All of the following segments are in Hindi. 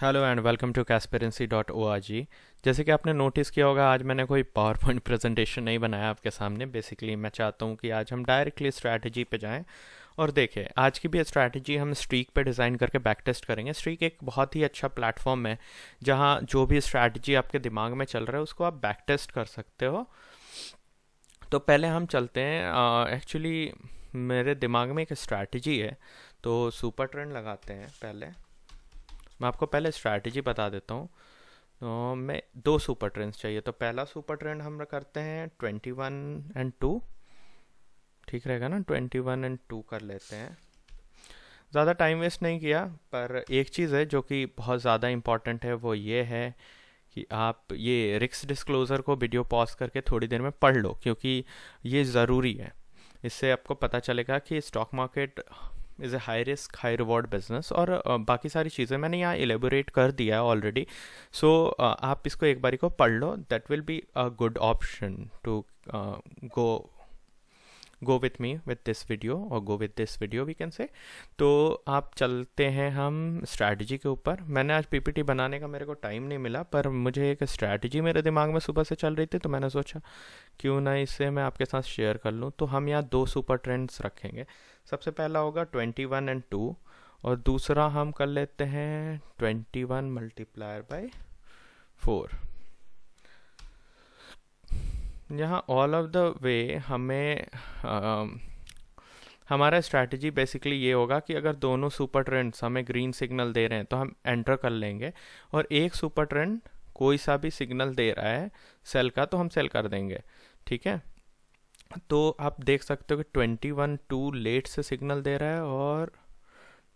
hello and welcome to casperency dot O R G जैसे कि आपने नोटिस किया होगा आज मैंने कोई पावर पॉइंट प्रेजेंटेशन नहीं बनाया आपके सामने बेसिकली मैं चाहता हूँ कि आज हम डायरेक्टली स्ट्रैटेजी पे जाएं और देखें आज की भी स्ट्रैटेजी हम स्ट्रीक पे डिज़ाइन करके बैक टेस्ट करेंगे स्ट्रीक एक बहुत ही अच्छा प्लेटफॉर्म है जहाँ जो भी स्ट्रैटेजी आपके दिमाग में चल रहा है उसको आप बैक टेस्ट कर सकते हो तो पहले हम चलते हैं एक्चुअली uh, मेरे दिमाग में एक स्ट्रैटेजी है तो सुपर ट्रेंड लगाते हैं पहले मैं आपको पहले स्ट्रैटेजी बता देता हूँ तो मैं दो सुपर ट्रेंड चाहिए तो पहला सुपर ट्रेंड हम करते हैं ट्वेंटी वन एंड टू ठीक रहेगा ना ट्वेंटी वन एंड टू कर लेते हैं ज़्यादा टाइम वेस्ट नहीं किया पर एक चीज़ है जो कि बहुत ज़्यादा इम्पॉर्टेंट है वो ये है कि आप ये रिक्स डिस्क्लोज़र को वीडियो पॉज करके थोड़ी देर में पढ़ लो क्योंकि ये ज़रूरी है इससे आपको पता चलेगा कि stock market is a high risk high reward business और बाकी सारी चीज़ें मैंने यहाँ एलेबोरेट कर दिया है ऑलरेडी सो आप इसको एक बारी को पढ़ लो that will be a good option to go go with me with this video और go with this video we can say तो आप चलते हैं हम स्ट्रैटी के ऊपर मैंने आज पीपीटी बनाने का मेरे को टाइम नहीं मिला पर मुझे एक स्ट्रैटी मेरे दिमाग में सुबह से चल रही थी तो मैंने सोचा क्यों ना इसे मैं आपके साथ शेयर कर लूँ तो हम यहाँ दो सुपर ट्रेंड्स रखेंगे सबसे पहला होगा ट्वेंटी वन एंड टू और दूसरा हम कर लेते हैं twenty one multiplier by four यहाँ ऑल ऑफ द वे हमें आ, um, हमारा स्ट्रेटजी बेसिकली ये होगा कि अगर दोनों सुपर ट्रेंड्स हमें ग्रीन सिग्नल दे रहे हैं तो हम एंटर कर लेंगे और एक सुपर ट्रेंड कोई सा भी सिग्नल दे रहा है सेल का तो हम सेल कर देंगे ठीक है तो आप देख सकते हो कि ट्वेंटी वन टू लेट से सिग्नल दे रहा है और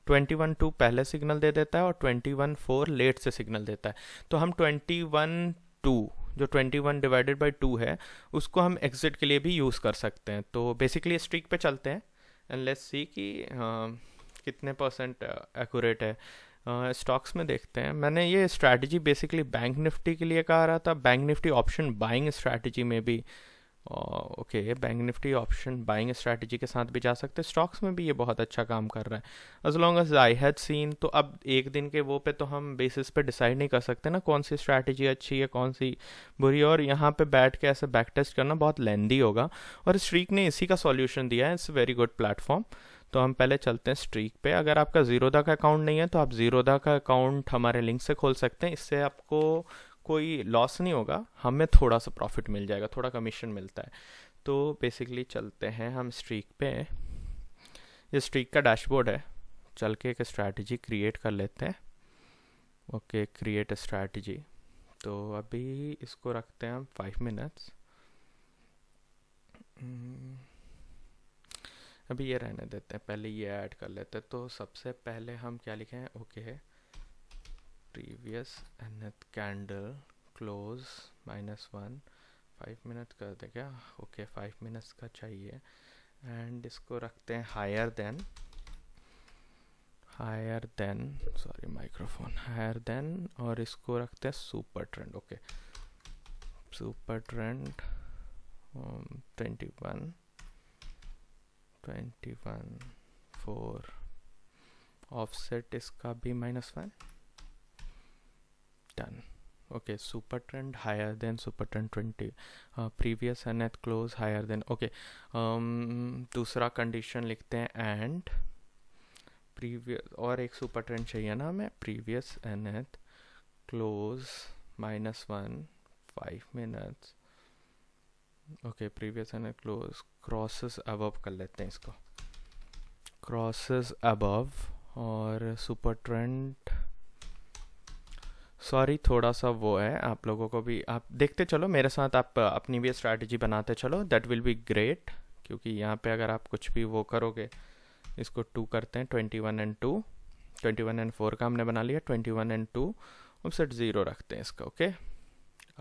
ट्वेंटी वन टू पहले सिग्नल दे देता है और ट्वेंटी वन फोर लेट से सिग्नल देता है तो हम ट्वेंटी वन टू जो twenty one divided by two है उसको हम एग्जिट के लिए भी यूज़ कर सकते हैं तो बेसिकली स्ट्रीक पे चलते हैं एंड लेट्स सी कि uh, कितने परसेंट एक्यूरेट है स्टॉक्स uh, में देखते हैं मैंने ये स्ट्रैटेजी बेसिकली बैंक निफ्टी के लिए कहा रहा था bank Nifty option buying strategy में भी uh, okay bank Nifty option buying strategy के साथ भी जा सकते हैं स्टॉक्स में भी ये बहुत अच्छा काम कर रहा है as long as I had seen तो अब एक दिन के वो पे तो हम बेसिस पे डिसाइड नहीं कर सकते ना कौन सी स्ट्रैटेजी अच्छी है कौन सी बुरी और यहाँ पे बैठ के ऐसे बैक टेस्ट करना बहुत लेंदी होगा और स्ट्रीक ने इसी का सॉल्यूशन दिया है इट्स वेरी गुड प्लेटफॉर्म तो हम पहले चलते हैं स्ट्रीक पे अगर आपका जीरोदा का अकाउंट नहीं है तो आप जीरोदा का अकाउंट हमारे लिंक से खोल सकते हैं इससे आपको कोई लॉस नहीं होगा हमें थोड़ा सा प्रॉफिट मिल जाएगा थोड़ा कमीशन मिलता है तो बेसिकली चलते हैं हम स्ट्रीक पे ये स्ट्रीक का डैशबोर्ड है चल के एक स्ट्रैटेजी क्रिएट कर लेते हैं ओके क्रिएट स्ट्रैटेजी तो अभी इसको रखते हैं हम फाइव मिनट्स अभी ये रहने देते हैं पहले ये ऐड कर लेते हैं तो सबसे पहले हम क्या लिखें okay okay, nth candle close minus one five minute कर दे क्या ओके फाइव मिनट्स का चाहिए एंड इसको रखते हैं higher than higher than sorry microphone higher than और इसको रखते हैं super trend okay super trend twenty one twenty one four offset इसका भी minus one okay super trend higher than super trend twenty previous previous and close higher than okay दूसरा कंडीशन लिखते हैं एंड प्रीवियस और एक सुपर ट्रेंड चाहिए ना हमें previous nth close minus one five minutes okay previous nth close crosses above कर लेते हैं इसको क्रॉसेस अबव और सुपर ट्रेंड सॉरी थोड़ा सा वो है आप लोगों को भी आप देखते चलो मेरे साथ आप अपनी भी स्ट्रैटेजी बनाते चलो दैट विल बी ग्रेट क्योंकि यहाँ पे अगर आप कुछ भी वो करोगे इसको टू करते हैं twenty one and two twenty one and four का हमने बना लिया ट्वेंटी वन एंड टू अब सेट ज़ीरो रखते हैं इसका ओके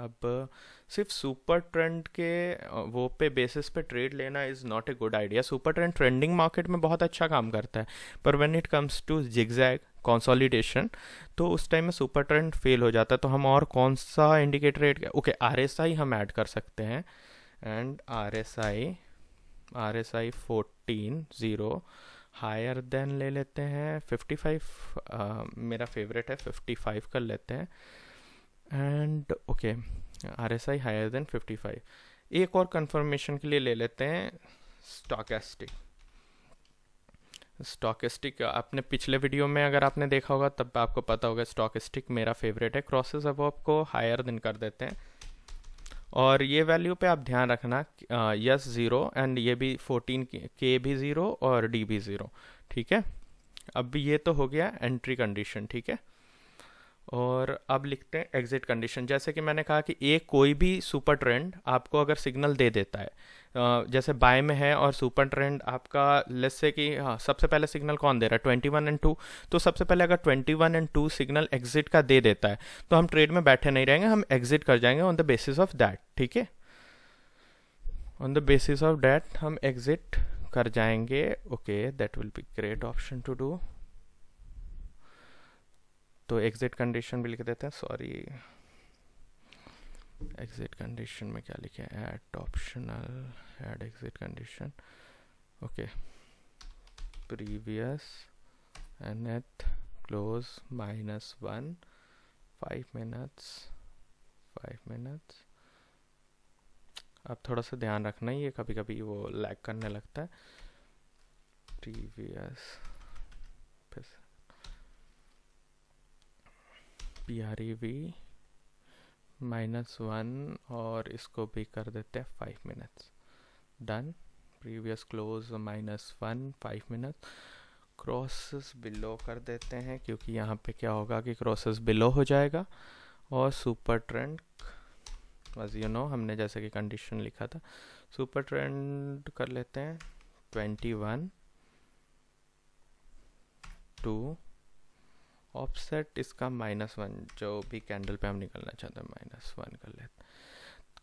अब सिर्फ सुपर ट्रेंड के वो पे बेसिस पे ट्रेड लेना is not a good idea super trend trending market में बहुत अच्छा काम करता है पर when it comes to zigzag consolidation तो उस टाइम में सुपर ट्रेंड फेल हो जाता है तो हम और कौन सा indicator add okay R S I हम ऐड कर सकते हैं and R S I R S I fourteen zero higher than ले लेते हैं फिफ्टी फाइव uh, मेरा फेवरेट है फिफ्टी फाइव कर लेते हैं and okay R S I higher than fifty five एक और कंफर्मेशन के लिए ले लेते हैं स्टॉकेस्टिक स्टॉकिस्टिक आपने पिछले वीडियो में अगर आपने देखा होगा तब आपको पता होगा स्टॉकिस्टिक मेरा फेवरेट है क्रॉसेस अब आपको हायर दिन कर देते हैं और ये वैल्यू पे आप ध्यान रखना यस ज़ीरो एंड ये भी फोर्टीन के भी ज़ीरो और डी भी ज़ीरो ठीक है अब ये तो हो गया एंट्री कंडीशन ठीक है और अब लिखते हैं एग्जिट कंडीशन जैसे कि मैंने कहा कि एक कोई भी सुपर ट्रेंड आपको अगर सिग्नल दे देता है जैसे बाय में है और सुपर ट्रेंड आपका लेस से कि हाँ सबसे पहले सिग्नल कौन दे रहा है ट्वेंटी वन एंड टू तो सबसे पहले अगर twenty one and two signal exit का दे देता है तो हम ट्रेड में बैठे नहीं रहेंगे हम एग्जिट कर जाएंगे on the basis of that ठीक है on the basis of that हम एग्जिट कर जाएंगे okay that will be great option to do तो एग्जिट कंडीशन भी लिख देते हैं सॉरी एग्ज़िट कंडीशन में क्या लिखे at optional add exit condition okay previous nth close minus one five minutes five minutes अब थोड़ा सा ध्यान रखना ही है कभी कभी वो लैग करने लगता है प्रीवियस फिर P R E V minus one और इसको भी कर देते हैं five minutes done previous close minus one five minutes crosses below कर देते हैं क्योंकि यहाँ पे क्या होगा कि क्रॉसेस बिलो हो जाएगा और सुपर ट्रेंड बस यू नो हमने जैसे कि कंडीशन लिखा था सुपर ट्रेंड कर लेते हैं ट्वेंटी वन टू ऑफसेट इसका माइनस वन जो भी कैंडल पे हम निकलना चाहते हैं माइनस वन कर लेते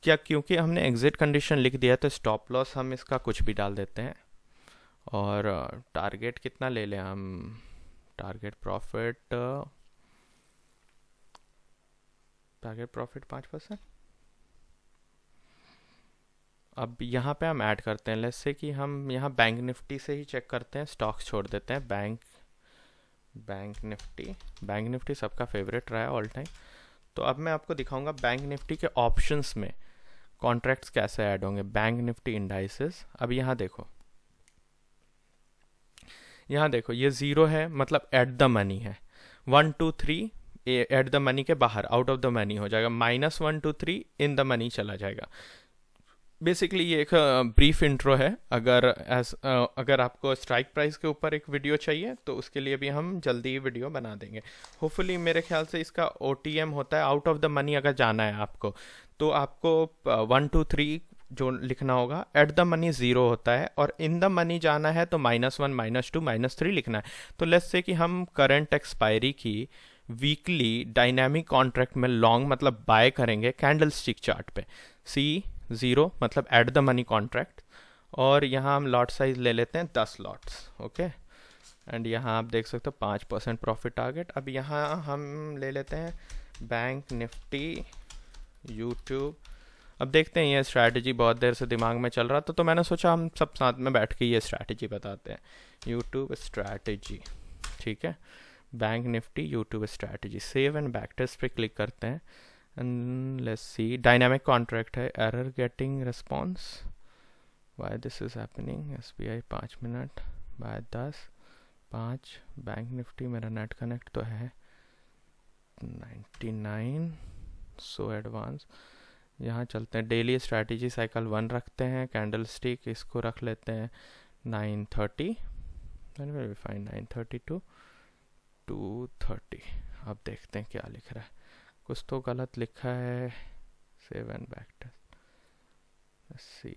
क्या क्योंकि हमने एग्जिट कंडीशन लिख दिया तो स्टॉप लॉस हम इसका कुछ भी डाल देते हैं और टारगेट कितना ले लें हम टारगेट प्रॉफिट टारगेट प्रॉफिट पाँच परसेंट अब यहाँ पे हम ऐड करते हैं जैसे कि हम यहाँ बैंक निफ्टी से ही चेक करते हैं स्टॉक्स छोड़ देते हैं bank bank Nifty bank Nifty सबका फेवरेट रहा है ऑल टाइम तो अब मैं आपको दिखाऊंगा बैंक निफ्टी के ऑप्शंस में कॉन्ट्रैक्ट्स कैसे ऐड होंगे बैंक निफ्टी इंडाइसेस अब यहाँ देखो यहाँ देखो ये ज़ीरो है मतलब एट द मनी है one two three at the money के बाहर आउट ऑफ द मनी हो जाएगा minus one two three in the money चला जाएगा बेसिकली ये एक ब्रीफ इंट्रो है अगर एस अगर आपको स्ट्राइक प्राइस के ऊपर एक वीडियो चाहिए तो उसके लिए भी हम जल्दी ही वीडियो बना देंगे होपफुली मेरे ख्याल से इसका ओ होता है आउट ऑफ द मनी अगर जाना है आपको तो आपको वन टू थ्री जो लिखना होगा एट द मनी ज़ीरो होता है और इन द मनी जाना है तो minus one minus two minus three लिखना है तो लेट्स से कि हम करंट एक्सपायरी की वीकली डायनेमिक कॉन्ट्रैक्ट में लॉन्ग मतलब बाय करेंगे कैंडल स्टिक चार्ट पे सी ज़ीरो मतलब एट द मनी कॉन्ट्रैक्ट और यहाँ हम लॉट साइज़ ले लेते हैं दस लॉट्स ओके एंड यहाँ आप देख सकते हो पाँच परसेंट प्रॉफिट टारगेट अब यहाँ हम ले लेते हैं बैंक निफ्टी यूट्यूब अब देखते हैं ये स्ट्रैटेजी बहुत देर से दिमाग में चल रहा था तो मैंने सोचा हम सब साथ में बैठ के ये स्ट्रैटेजी बताते हैं यूट्यूब स्ट्रैटेजी ठीक है bank Nifty YouTube strategy save and back test पे क्लिक करते हैं and let's see dynamic contract है error getting response why this is happening SBI पाँच मिनट बाय दस पाँच बैंक निफ्टी मेरा नेट कनेक्ट तो है 99 सो एडवांस यहाँ चलते हैं डेली स्ट्रैटेजी साइकिल वन रखते हैं कैंडल स्टिक इसको रख लेते हैं nine thirty fine nine thirty to two thirty अब देखते हैं क्या लिख रहा है कुछ तो गलत लिखा है save and back test see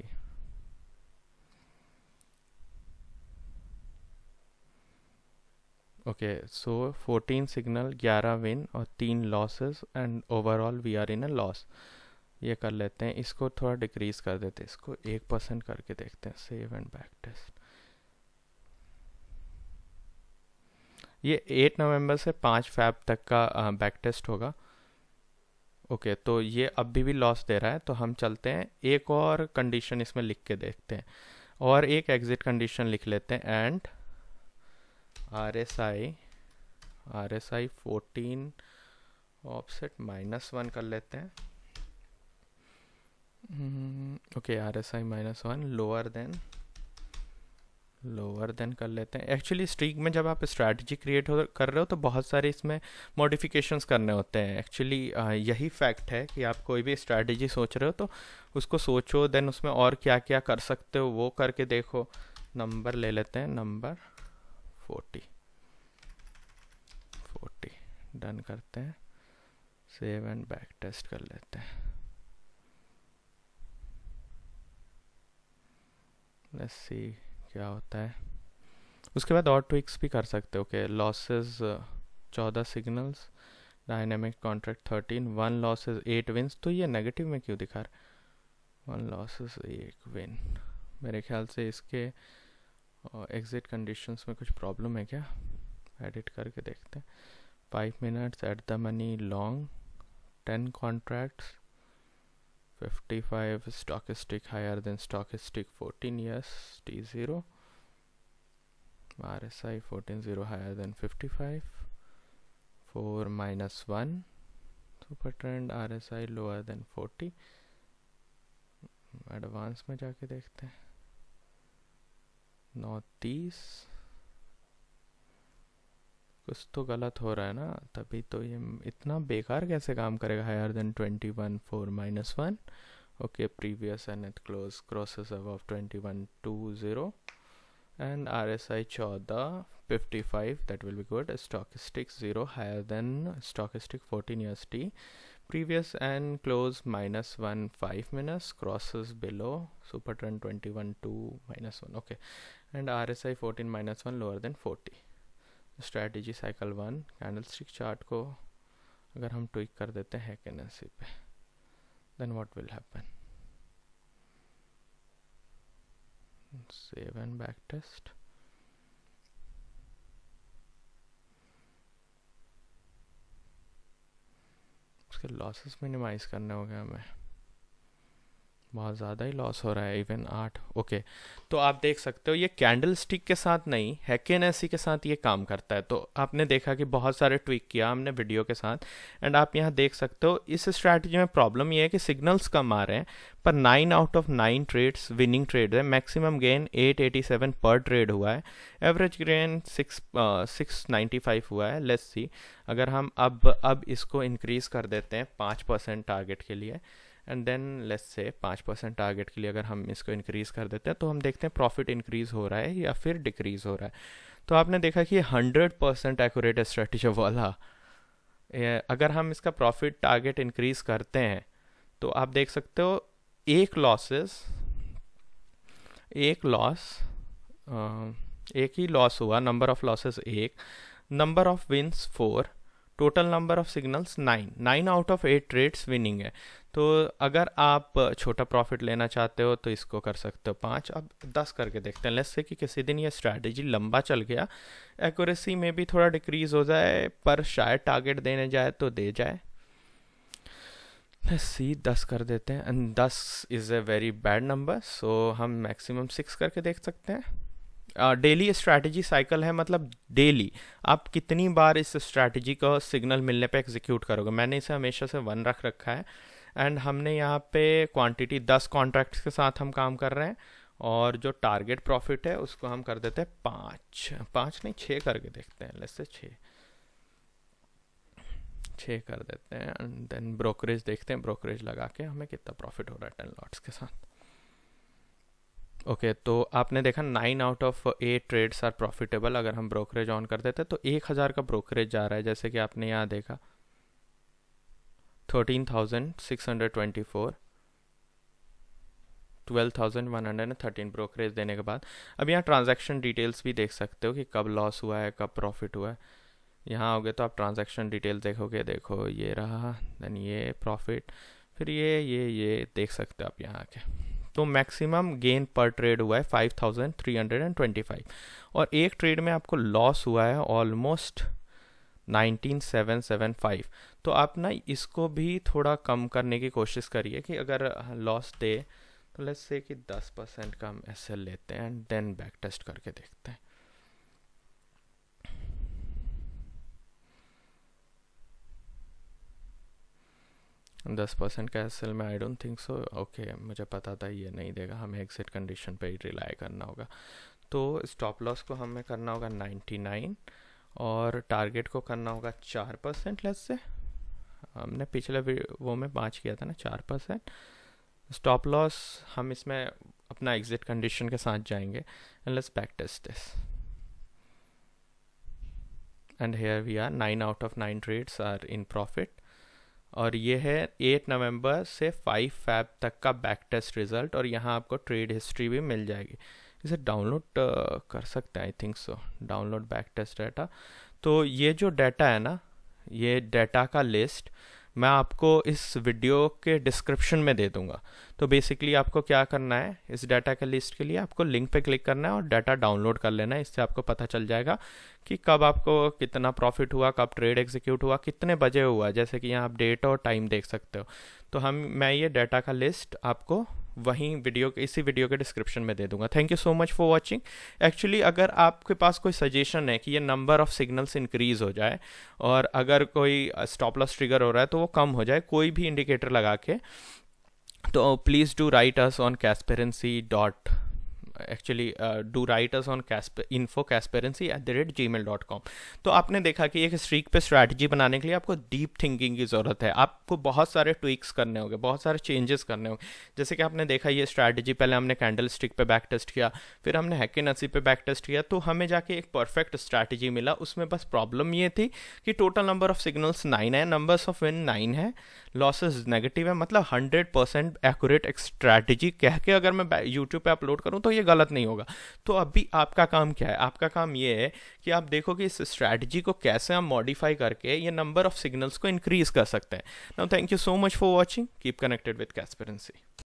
okay so fourteen signal ग्यारह विन और तीन losses and overall we are in a loss ये कर लेते हैं इसको थोड़ा डिक्रीज कर देते हैं इसको एक परसेंट करके देखते हैं सेव एंड बैक टेस्ट ये एट नवंबर से पाँच फैब तक का बैक टेस्ट होगा ओके okay, तो ये अभी भी लॉस दे रहा है तो हम चलते हैं एक और कंडीशन इसमें लिख के देखते हैं और एक एग्ज़िट कंडीशन लिख लेते हैं and R S I R S I fourteen offset minus one कर लेते हैं okay R S I minus one lower than lower than कर लेते हैं एक्चुअली स्ट्रीक में जब आप स्ट्रैटेजी क्रिएट हो कर रहे हो तो बहुत सारे इसमें मॉडिफिकेशंस करने होते हैं एक्चुअली यही फैक्ट है कि आप कोई भी स्ट्रैटेजी सोच रहे हो तो उसको सोचो देन उसमें और क्या क्या कर सकते हो वो करके देखो नंबर ले लेते हैं नंबर फोर्टी फोर्टी डन करते हैं सेव एंड बैक टेस्ट कर लेते हैं लेट्स सी क्या होता है उसके बाद और ट्विक्स भी कर सकते हो कि लॉसेस uh, चौदह signals dynamic contract thirteen one losses eight wins तो ये नेगेटिव में क्यों दिखा रहा वन लॉसेस एक विन मेरे ख्याल से इसके एग्जिट uh, कंडीशंस में कुछ प्रॉब्लम है क्या एडिट करके देखते हैं five minutes at the money long ten contracts 55 stochastic higher than stochastic 14 years t0 RSI 14 0 higher than 55 4 minus 1 super trend rsi lower than 40 than forty advance में जाके देखते हैं नौ तीस कुछ तो गलत हो रहा है ना तभी तो ये इतना बेकार कैसे काम करेगा higher than twenty one four minus one okay previous nth close crosses अब twenty one two zero and R S I चौदह fifty five that will be good stochastic zero higher than stochastic fourteen years T previous and close minus one five minus crosses below super trend twenty one two minus one okay and R S I fourteen minus one lower than forty strategy cycle one candlestick chart को अगर हम ट्विक कर देते हैं कैनेसी पे then what will happen save and back test उसके लॉसेस मिनिमाइज करने होंगे हमें बहुत ज़्यादा ही लॉस हो रहा है इवन आठ ओके तो आप देख सकते हो ये कैंडल स्टिक के साथ नहीं हैकेन एसी के साथ ये काम करता है तो आपने देखा कि बहुत सारे ट्विक किया हमने वीडियो के साथ एंड आप यहाँ देख सकते हो इस स्ट्रैटेजी में प्रॉब्लम ये है कि सिग्नल्स कम आ रहे हैं पर nine out of nine trades winning trade है maximum gain eight eighty seven पर ट्रेड हुआ है average gain six six ninety five हुआ है लेस सी अगर हम अब अब इसको इंक्रीज़ कर देते हैं पाँच परसेंट टारगेट के लिए एंड देन लेट्स से पाँच परसेंट टारगेट के लिए अगर हम इसको इंक्रीज़ कर देते हैं तो हम देखते हैं प्रॉफिट इंक्रीज़ हो रहा है या फिर डिक्रीज़ हो रहा है तो आपने देखा कि हंड्रेड परसेंट एक्यूरेट स्ट्रेटजी वाला अगर हम इसका प्रॉफिट टारगेट इंक्रीज़ करते हैं तो आप देख सकते हो एक लॉसेस एक लॉस एक ही लॉस हुआ नंबर ऑफ लॉसेस एक number of wins four total number of signals nine nine out of eight trades winning है तो अगर आप छोटा प्रॉफिट लेना चाहते हो तो इसको कर सकते हो पाँच अब दस करके देखते हैं लेस से कि किसी दिन ये स्ट्रैटेजी लंबा चल गया एक्यूरेसी में भी थोड़ा डिक्रीज हो जाए पर शायद टारगेट देने जाए तो दे जाए सी दस कर देते हैं and this is a very bad number so हम मैक्सिमम सिक्स करके देख सकते हैं डेली स्ट्रैटेजी साइकिल है मतलब डेली आप कितनी बार इस स्ट्रैटेजी को सिग्नल मिलने पे एग्जीक्यूट करोगे मैंने इसे हमेशा से वन रख रखा है एंड हमने यहाँ पे क्वांटिटी दस कॉन्ट्रैक्ट्स के साथ हम काम कर रहे हैं और जो टारगेट प्रॉफिट है उसको हम कर देते हैं पाँच पाँच नहीं छः करके देखते हैं लेस से छः छः कर देते हैं एंड देन ब्रोकरेज देखते हैं ब्रोकरेज लगा के हमें कितना प्रॉफिट हो रहा है टेन लॉट्स के साथ ओके okay, तो आपने देखा nine out of eight trades are profitable अगर हम ब्रोकरेज ऑन कर देते तो एक हज़ार का ब्रोकरेज जा रहा है जैसे कि आपने यहाँ देखा thirteen thousand six hundred twenty four twelve thousand one hundred and thirteen brokerage देने के बाद अब यहाँ ट्रांजेक्शन डिटेल्स भी देख सकते हो कि कब लॉस हुआ है कब प्रॉफिट हुआ है यहाँ आओगे तो आप ट्रांजेक्शन डिटेल्स देखोगे देखो ये रहा देन ये प्रॉफिट फिर ये ये ये देख सकते हो आप यहाँ आके तो मैक्सिमम गेन पर ट्रेड हुआ है five thousand three hundred and twenty five और एक ट्रेड में आपको लॉस हुआ है almost nineteen seven seven five तो आप ना इसको भी थोड़ा कम करने की कोशिश करिए कि अगर लॉस दे तो लेट्स से कि 10 परसेंट का हम एस लेते हैं एंड देन बैक टेस्ट करके देखते हैं दस परसेंट का एस में I don't think so okay मुझे पता था ये नहीं देगा हमें एग्जिट कंडीशन पे ही रिलाई करना होगा तो स्टॉप लॉस को हमें करना होगा नाइन्टी नाइन और टारगेट को करना होगा चार परसेंट लेस से हमने पिछले वो में पाँच किया था ना चार परसेंट स्टॉप लॉस हम इसमें अपना एग्जिट कंडीशन के साथ जाएंगे and let's back test this and here we are nine out of nine trades are in profit और ये है एट नवंबर से फाइव फैब तक का बैक टेस्ट रिजल्ट और यहाँ आपको ट्रेड हिस्ट्री भी मिल जाएगी इसे डाउनलोड uh, कर सकते हैं I think so download back test data तो ये जो डाटा है ना ये डेटा का लिस्ट मैं आपको इस वीडियो के डिस्क्रिप्शन में दे दूंगा तो बेसिकली आपको क्या करना है इस डाटा के लिस्ट के लिए आपको लिंक पे क्लिक करना है और डाटा डाउनलोड कर लेना है इससे आपको पता चल जाएगा कि कब आपको कितना प्रॉफिट हुआ कब ट्रेड एग्जीक्यूट हुआ कितने बजे हुआ जैसे कि यहाँ आप डेट और टाइम देख सकते हो तो हम मैं ये डाटा का लिस्ट आपको वहीं वीडियो इसी वीडियो के डिस्क्रिप्शन में दे दूंगा thank you so much for watching actually अगर आपके पास कोई सजेशन है कि ये नंबर ऑफ सिग्नल्स इंक्रीज़ हो जाए और अगर कोई स्टॉप लॉस ट्रिगर हो रहा है तो वो कम हो जाए कोई भी इंडिकेटर लगा के तो please do write us on Kasperency dot actually do write us on info Kasperency at the rate gmail dot com तो आपने देखा कि एक स्ट्रीक पे स्ट्रैटेजी बनाने के लिए आपको डीप थिंकिंग की ज़रूरत है आपको बहुत सारे ट्विक्स करने होंगे बहुत सारे चेंजेस करने होंगे जैसे कि आपने देखा ये स्ट्रैटेजी पहले हमने कैंडल स्टिक पर बैक टेस्ट किया फिर हमने हैके नसी पे बैक टेस्ट किया तो हमें जाके एक परफेक्ट स्ट्रैटेजी मिला उसमें बस प्रॉब्लम ये थी कि total number of signals nine है नंबर्स ऑफ विन नाइन है लॉसेज नेगेटिव है मतलब हंड्रेड परसेंट एक्यूरेट एक स्ट्रैटेजी कह के अगर मैं यूट्यूब पे अपलोड करूँ तो ये गलत नहीं होगा तो अभी आपका काम क्या है आपका काम ये है कि आप देखो कि इस स्ट्रैटेजी को कैसे हम मॉडिफाई करके ये नंबर ऑफ सिग्नल्स को इंक्रीज कर सकते हैं now thank you so much for watching keep connected with कैसपेरेंसी